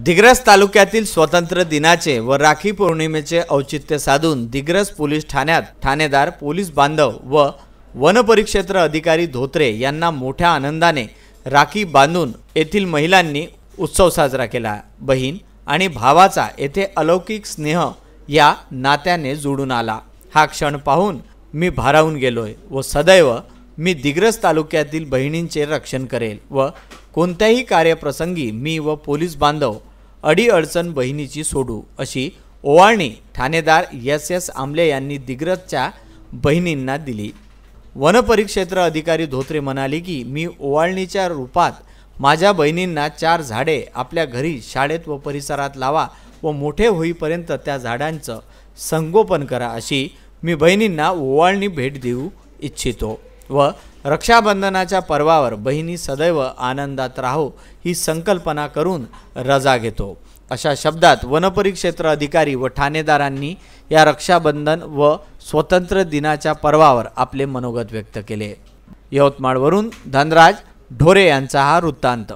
दिग्रस तालुक्यातील स्वतंत्र दिनाचे व राखी पौर्णिमेचे औचित्य साधून दिग्रस पोलीस ठाण्यात ठाणेदार पोलीस बांधव व वनपरिक्षेत्र अधिकारी धोत्रे यांना मोठ्या आनंदाने राखी बांधून येथील महिलांनी उत्सव साजरा केला बहीण आणि भावाचा येथे अलौकिक स्नेह या नात्याने जुडून आला हा क्षण पाहून मी भारावून गेलोय व सदैव मी दिग्रस तालुक्यातील बहिणींचे रक्षण करेल व कोणत्याही कार्यप्रसंगी मी व पोलीस बांधव अडीअडचण बहिणीची सोडू अशी ओवाळणी ठाणेदार एस एस आमले यांनी दिग्रजच्या बहिणींना दिली वनपरिक्षेत्र अधिकारी धोत्रे म्हणाले की मी ओवाळणीच्या रूपात माझ्या बहिणींना चार झाडे आपल्या घरी शाळेत व परिसरात लावा व मोठे होईपर्यंत त्या झाडांचं संगोपन करा अशी मी बहिणींना ओवाळणी भेट देऊ इच्छितो व रक्षाबंधनाच्या पर्वावर बहिणी सदैव आनंदात राहो ही संकल्पना करून रजा घेतो अशा शब्दात वनपरिक्षेत्र अधिकारी व ठाणेदारांनी या रक्षाबंधन व स्वतंत्र दिनाच्या पर्वावर आपले मनोगत व्यक्त केले यवतमाळवरून धनराज ढोरे यांचा हा वृत्तांत